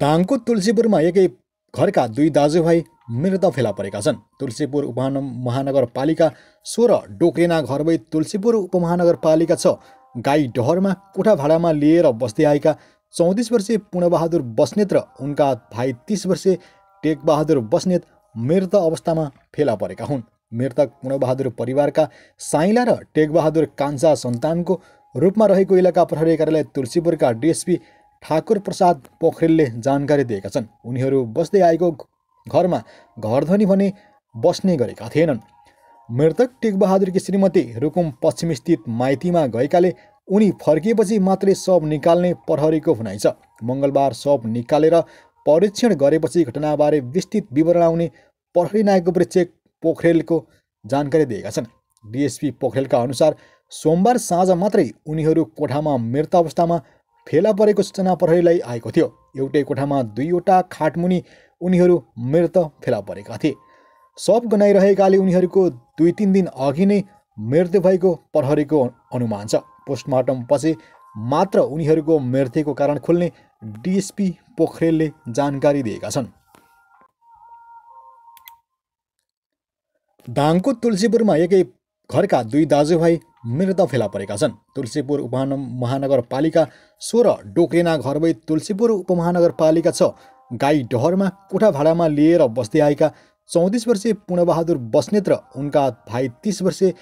दाङको तुलसीपुरमा एकै घरका दुई दाजुभाइ मृत फेला परेका छन् तुलसीपुर उप महानगरपालिका सोह्र डोक्रेना घरबै तुलसीपुर उपमहानगरपालिका छ गाई डहरमा कोठा भाडामा लिएर बस्दै आएका चौतिस वर्षीय पूर्णबहादुर बस्नेत र उनका भाइ तिस वर्षीय टेकबहादुर बस्नेत मृत अवस्थामा फेला परेका हुन् मृतक पूर्णबहादुर परिवारका साइला र टेकबहादुर कान्छा सन्तानको रूपमा रहेको इलाका प्रहरी कार्यालय तुलसीपुरका डिएसपी ठाकुर प्रसाद पोखरेलले जानकारी दिएका छन् उनीहरू बस्दै आएको घरमा घरधनी भने बस्ने गरेका थिएनन् मृतक टिकबहादुरकी श्रीमती रुकुम पश्चिमस्थित माइतीमा गएकाले उनी फर्किएपछि मात्रै शव निकाल्ने प्रहरीको भनाइ छ मङ्गलबार शव निकालेर परीक्षण गरेपछि घटनाबारे विस्तृत विवरण आउने प्रहरी प्रेक्षक पोखरेलको जानकारी दिएका छन् डिएसपी पोखरेलका अनुसार सोमबार साँझ मात्रै उनीहरू कोठामा मृत अवस्थामा फेला परेको सूचना प्रहरीलाई आएको थियो एउटै कोठामा दुईवटा खाटमुनि उनीहरू मृत फेला परेका थिए शव गनाइरहेकाले उनीहरूको दुई तिन दिन अघि नै मृत्यु भएको प्रहरीको अनुमान छ पोस्टमार्टम पछि मात्र उनीहरूको मृत्युको कारण खोल्ने डिएसपी पोखरेलले जानकारी दिएका छन् दाङको तुलसीपुरमा एकै घरका दुई दाजुभाइ मृत फेला परेका छन् तुलसीपुर उपमहान महानगरपालिका सोह्र डोक्रेना घरबै तुलसीपुर उपमहानगरपालिका छ गाई डहरमा कोठा भाडामा लिएर बस्दै आएका चौतिस वर्षीय पूर्णबहादुर बस्नेत र उनका भाइ तिस वर्षीय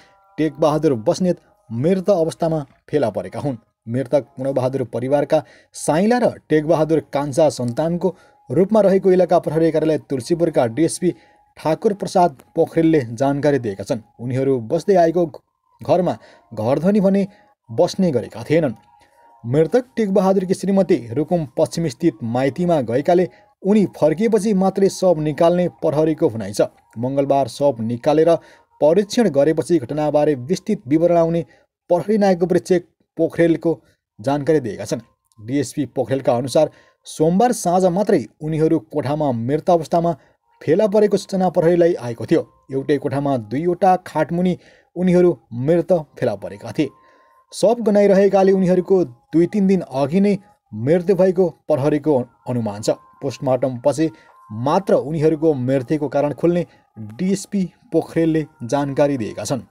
टेकबहादुर बस्नेत मृत अवस्थामा फेला परेका हुन् मृतक पूर्णबहादुर परिवारका साइला र टेकबहादुर कान्छा सन्तानको रूपमा रहेको इलाका प्रहरी कार्यालय तुलसीपुरका डिएसपी ठाकुर प्रसाद पोखरेलले जानकारी दिएका छन् उनीहरू बस्दै आएको घरमा घरधनी भने बस्ने गरेका थिएनन् मृतक टेकबहादुरकी श्रीमती रुकुम पश्चिमस्थित माइतीमा गएकाले उनी फर्किएपछि मात्रै शव निकाल्ने प्रहरीको भनाइ छ मङ्गलबार शव निकालेर परीक्षण गरेपछि घटनाबारे विस्तृत विवरण आउने प्रहरी नायक नायकवृक्षेक पोखरेलको जानकारी दिएका छन् डिएसपी पोखरेलका अनुसार सोमबार साँझ मात्रै उनीहरू कोठामा मृत अवस्थामा फेला परेको सूचना प्रहरीलाई आएको थियो एउटै कोठामा दुईवटा खाटमुनि उनीहरू मृत फेला परेका थिए सब गनाइरहेकाले उनीहरूको दुई तिन दिन अघि नै मृत्यु भएको प्रहरीको अनुमान छ पोस्टमार्टम पछि मात्र उनीहरूको मृत्युको कारण खुल्ने डिएसपी पोखरेलले जानकारी दिएका छन्